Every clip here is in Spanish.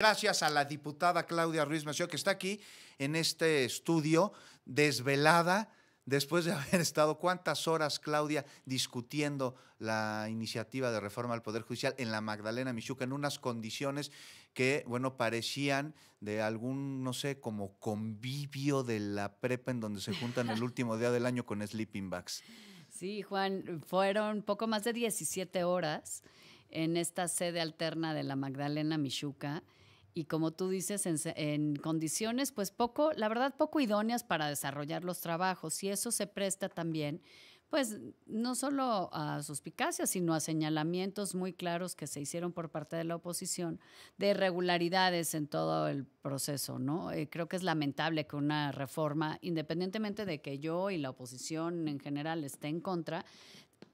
Gracias a la diputada Claudia Ruiz Mació, que está aquí en este estudio, desvelada, después de haber estado cuántas horas, Claudia, discutiendo la iniciativa de reforma al Poder Judicial en la Magdalena Michuca, en unas condiciones que, bueno, parecían de algún, no sé, como convivio de la prepa en donde se juntan el último día del año con sleeping bags. Sí, Juan, fueron poco más de 17 horas en esta sede alterna de la Magdalena Michuca y como tú dices, en, condiciones, pues poco, la verdad, poco idóneas para desarrollar los trabajos. Y eso se presta también, pues, no solo a suspicacias, sino a señalamientos muy claros que se hicieron por parte de la oposición de irregularidades en todo el proceso, ¿no? Eh, creo que es lamentable que una reforma, independientemente de que yo y la oposición en general esté en contra,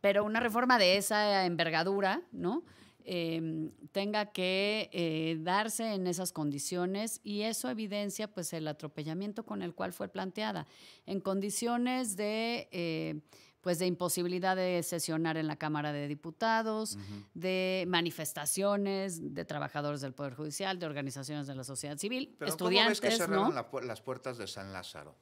pero una reforma de esa envergadura, ¿no? Em, tenga que eh, darse en esas condiciones y eso evidencia pues el atropellamiento con el cual fue planteada en condiciones de eh, pues de imposibilidad de sesionar en la Cámara de Diputados, de manifestaciones de trabajadores del Poder Judicial, de organizaciones de la sociedad civil, estudiantes, que cerraron las puertas de San Lázaro?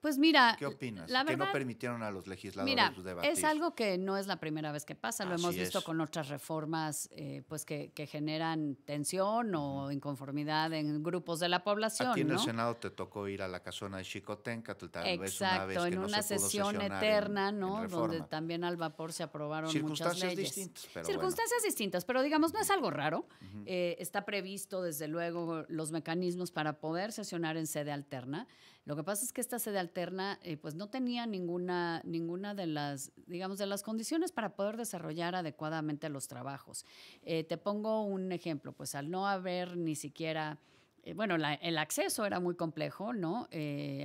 Pues mira, ¿qué opinas? La verdad, que no permitieron a los legisladores mira, Es algo que no es la primera vez que pasa, lo hemos visto con otras reformas eh, pues que, generan tensión o inconformidad en grupos de la población. Aquí en el Senado te tocó ir a la casona de Chicotenca, tal vez una vez que en una sesión eterna, ¿no? Donde también al vapor se aprobaron muchas leyes. Distintas, Circunstancias distintas, pero digamos, no es algo raro. Eh, está previsto, desde luego, los mecanismos para poder sesionar en sede alterna. Lo que pasa es que esta sede alterna eh, pues no tenía ninguna, ninguna de las, digamos, de las condiciones para poder desarrollar adecuadamente los trabajos. Eh, te pongo un ejemplo, pues al no haber ni siquiera eh, bueno, el acceso era muy complejo, ¿no?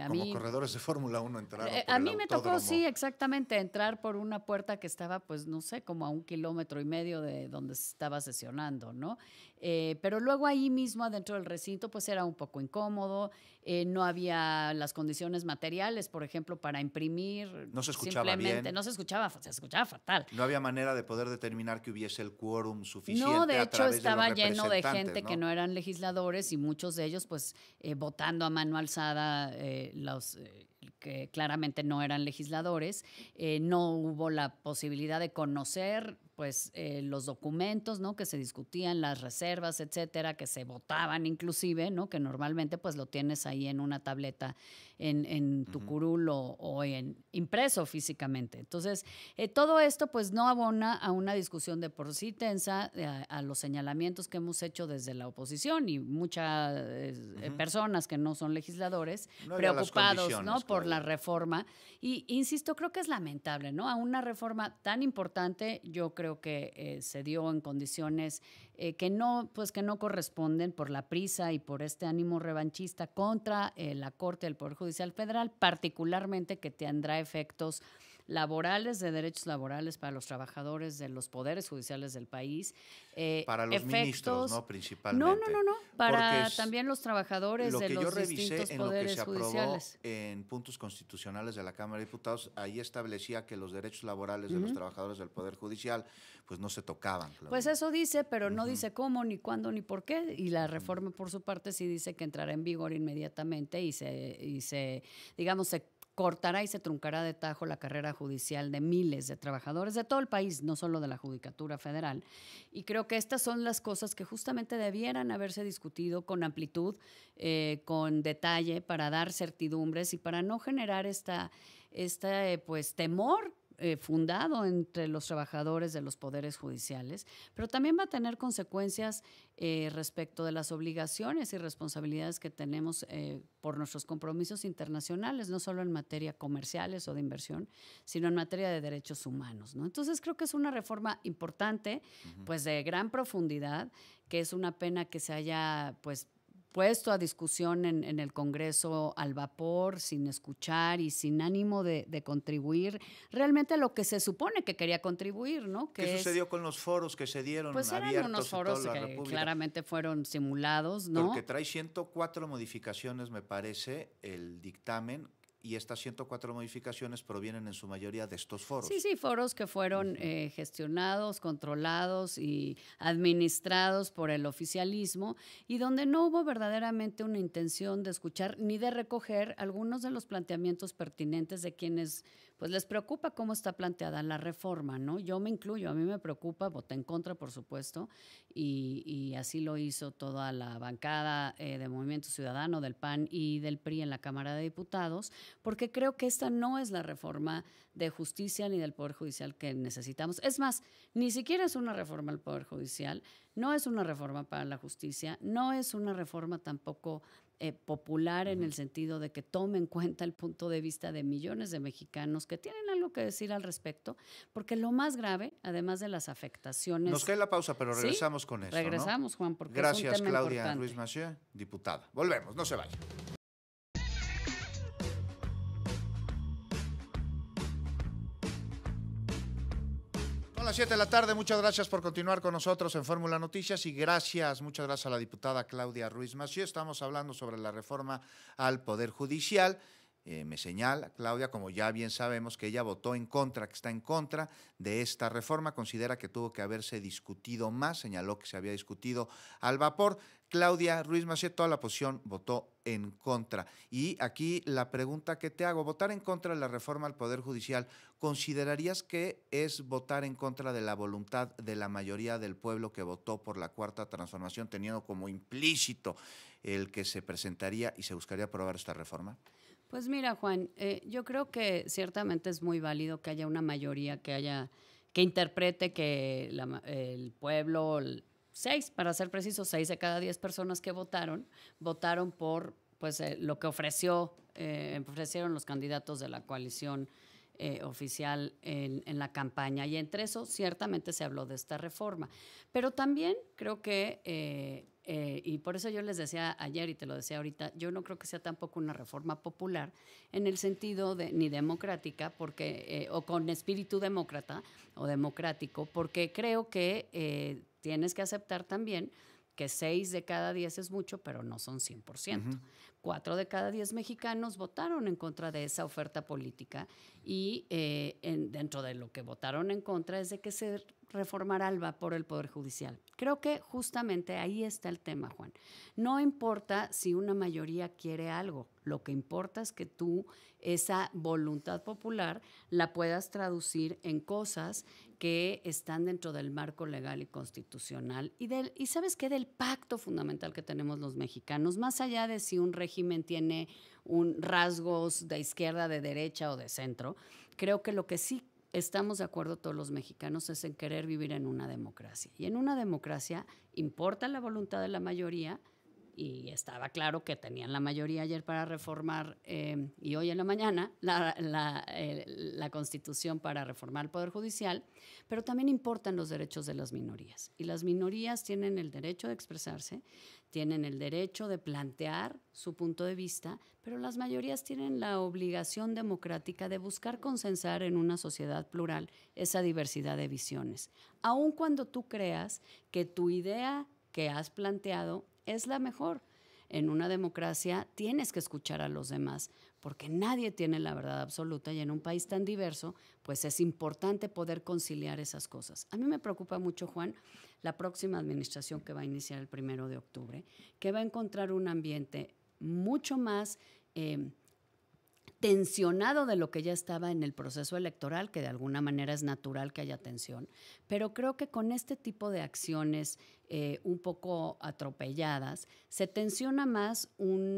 Como corredores de Fórmula 1 entraron. a mí me tocó, sí, exactamente, entrar por una puerta que estaba, pues, no sé, como a un kilómetro y medio de donde se estaba sesionando, ¿no? Eh, pero luego ahí mismo, adentro del recinto, pues era un poco incómodo, eh, no había las condiciones materiales, por ejemplo, para imprimir. No se escuchaba simplemente, bien. No se escuchaba, se escuchaba fatal. No había manera de poder determinar que hubiese el quórum suficiente. No, de hecho, estaba lleno de gente que no eran legisladores y muchos de ellos, pues, eh, votando a mano alzada los que claramente no eran legisladores, no hubo la posibilidad de conocer pues eh, los documentos, ¿no? Que se discutían, las reservas, etcétera, que se votaban inclusive, ¿no? Que normalmente pues lo tienes ahí en una tableta en, en tu o, en impreso físicamente. Entonces, eh, todo esto pues no abona a una discusión de por sí tensa, eh, a, los señalamientos que hemos hecho desde la oposición y muchas eh, personas que no son legisladores preocupados ¿no? por la reforma. Y insisto, creo que es lamentable, ¿no? A una reforma tan importante, yo creo que se dio en condiciones eh, que, no, pues, que no corresponden por la prisa y por este ánimo revanchista contra eh, la Corte del Poder Judicial Federal, particularmente que tendrá efectos laborales, de derechos laborales para los trabajadores de los poderes judiciales del país. Eh, para los ministros, ¿no? Principalmente. No, no, no, no. Para también los trabajadores de los distintos en poderes lo que se judiciales. Aprobó en puntos constitucionales de la Cámara de Diputados, ahí establecía que los derechos laborales de los trabajadores del Poder Judicial pues no se tocaban. Pues eso dice, pero no dice cómo, ni cuándo, ni por qué. Y la reforma, por su parte, sí dice que entrará en vigor inmediatamente y se, y se digamos, se cortará y se truncará de tajo la carrera judicial de miles de trabajadores de todo el país, no solo de la Judicatura Federal. Y creo que estas son las cosas que justamente debieran haberse discutido con amplitud, eh, con detalle, para dar certidumbres y para no generar esta, este pues, temor eh, fundado entre los trabajadores de los poderes judiciales, pero también va a tener consecuencias eh, respecto de las obligaciones y responsabilidades que tenemos eh, por nuestros compromisos internacionales, no solo en materia comerciales o de inversión, sino en materia de derechos humanos. ¿no? Entonces creo que es una reforma importante, pues de gran profundidad, que es una pena que se haya pues Puesto a discusión en, el Congreso al vapor, sin escuchar y sin ánimo de, contribuir realmente a lo que se supone que quería contribuir, ¿no? ¿Qué sucedió con los foros que se dieron? Pues unos foros que claramente fueron simulados, ¿no? Porque trae 104 modificaciones, me parece, el dictamen y estas 104 modificaciones provienen en su mayoría de estos foros. Sí, sí, foros que fueron eh, gestionados, controlados y administrados por el oficialismo y donde no hubo verdaderamente una intención de escuchar ni de recoger algunos de los planteamientos pertinentes de quienes pues les preocupa cómo está planteada la reforma, ¿no? Yo me incluyo, a mí me preocupa, voté en contra, por supuesto, y, así lo hizo toda la bancada eh, de Movimiento Ciudadano, del PAN y del PRI en la Cámara de Diputados, porque creo que esta no es la reforma de justicia ni del Poder Judicial que necesitamos. Es más, ni siquiera es una reforma al Poder Judicial, no es una reforma para la justicia, no es una reforma tampoco eh, popular en el sentido de que tome en cuenta el punto de vista de millones de mexicanos que tienen algo que decir al respecto, porque lo más grave, además de las afectaciones... Nos cae la pausa, pero regresamos con eso. Regresamos, Juan, porque Gracias, es un tema Claudia Luis Ruiz diputada. Volvemos, no se vaya. de la tarde. Muchas gracias por continuar con nosotros en Fórmula Noticias y gracias, muchas gracias a la diputada Claudia Ruiz Mació. Estamos hablando sobre la reforma al Poder Judicial eh, me señala Claudia, como ya bien sabemos, que ella votó en contra, que está en contra de esta reforma, considera que tuvo que haberse discutido más, señaló que se había discutido al vapor. Claudia Ruiz Macié, toda la posición votó en contra. Y aquí la pregunta que te hago, votar en contra de la reforma al Poder Judicial, ¿considerarías que es votar en contra de la voluntad de la mayoría del pueblo que votó por la cuarta transformación, teniendo como implícito el que se presentaría y se buscaría aprobar esta reforma? Pues mira, Juan, eh, yo creo que ciertamente es muy válido que haya una mayoría que haya que interprete que el pueblo, seis, para ser preciso, seis de cada diez personas que votaron, votaron por pues, eh, lo que ofreció, eh, ofrecieron los candidatos de la coalición oficial en, en, la campaña. Y entre eso, ciertamente se habló de esta reforma. Pero también creo que eh, y por eso yo les decía ayer y te lo decía ahorita, yo no creo que sea tampoco una reforma popular en el sentido de ni democrática, porque, eh, o con espíritu demócrata o democrático, porque creo que eh, tienes que aceptar también que 6 de cada 10 es mucho, pero no son 100%. 4 de cada 10 mexicanos votaron en contra de esa oferta política y eh, dentro de lo que votaron en contra es de que se reformara ALBA por el Poder Judicial. Creo que justamente ahí está el tema, Juan. No importa si una mayoría quiere algo, lo que importa es que tú esa voluntad popular la puedas traducir en cosas que están dentro del marco legal y constitucional y, del, y sabes qué, del pacto fundamental que tenemos los mexicanos, más allá de si un régimen tiene un rasgos de izquierda, de derecha o de centro, creo que lo que sí estamos de acuerdo todos los mexicanos es en querer vivir en una democracia. Y en una democracia importa la voluntad de la mayoría, y estaba claro que tenían la mayoría ayer para reformar eh, y hoy en la mañana la, eh, la, constitución para reformar el Poder Judicial, pero también importan los derechos de las minorías. Y las minorías tienen el derecho de expresarse, tienen el derecho de plantear su punto de vista, pero las mayorías tienen la obligación democrática de buscar consensar en una sociedad plural esa diversidad de visiones, aun cuando tú creas que tu idea que has planteado es la mejor. En una democracia tienes que escuchar a los demás, porque nadie tiene la verdad absoluta y en un país tan diverso, pues es importante poder conciliar esas cosas. A mí me preocupa mucho, Juan, la próxima administración que va a iniciar el primero de octubre, que va a encontrar un ambiente mucho más... Eh, tensionado de lo que ya estaba en el proceso electoral, que de alguna manera es natural que haya tensión, pero creo que con este tipo de acciones eh, un poco atropelladas, se tensiona más un,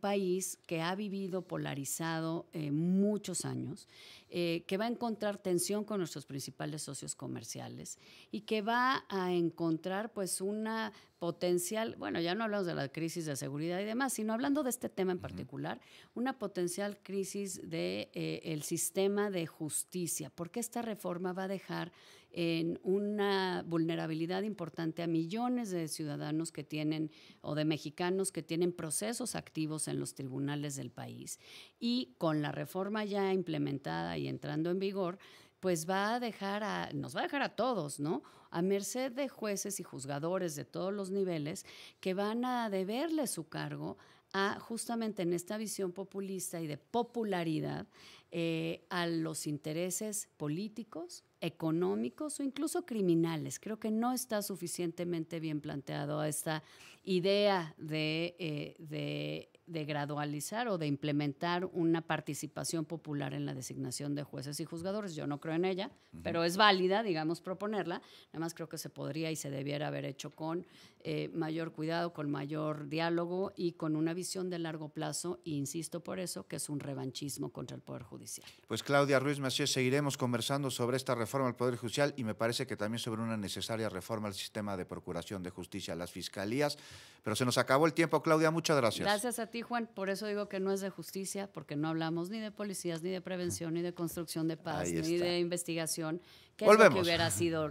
país que ha vivido polarizado eh, muchos años, eh, que va a encontrar tensión con nuestros principales socios comerciales y que va a encontrar pues una potencial, bueno, ya no hablamos de la crisis de seguridad y demás, sino hablando de este tema en particular, una potencial crisis del de, el sistema de justicia, porque esta reforma va a dejar en una vulnerabilidad importante a millones millones de ciudadanos que tienen o de mexicanos que tienen procesos activos en los tribunales del país. Y con la reforma ya implementada y entrando en vigor, pues va a dejar a, nos va a dejar a todos, ¿no? A merced de jueces y juzgadores de todos los niveles que van a deberle su cargo a justamente en esta visión populista y de popularidad eh, a los intereses políticos, económicos o incluso criminales. Creo que no está suficientemente bien planteado esta idea de eh, de gradualizar o de implementar una participación popular en la designación de jueces y juzgadores. Yo no creo en ella, pero es válida, digamos, proponerla. Nada más creo que se podría y se debiera haber hecho con eh, mayor cuidado, con mayor diálogo y con una visión de largo plazo. insisto por eso que es un revanchismo contra el Poder Judicial. Pues Claudia Ruiz Macías, seguiremos conversando sobre esta reforma al Poder Judicial y me parece que también sobre una necesaria reforma al sistema de procuración de justicia, las fiscalías. Pero se nos acabó el tiempo, Claudia. Muchas gracias. Gracias Juan. Por eso digo que no es de justicia, porque no hablamos ni de policías, ni de prevención, ni de construcción de paz, ni de investigación. que es lo que hubiera sido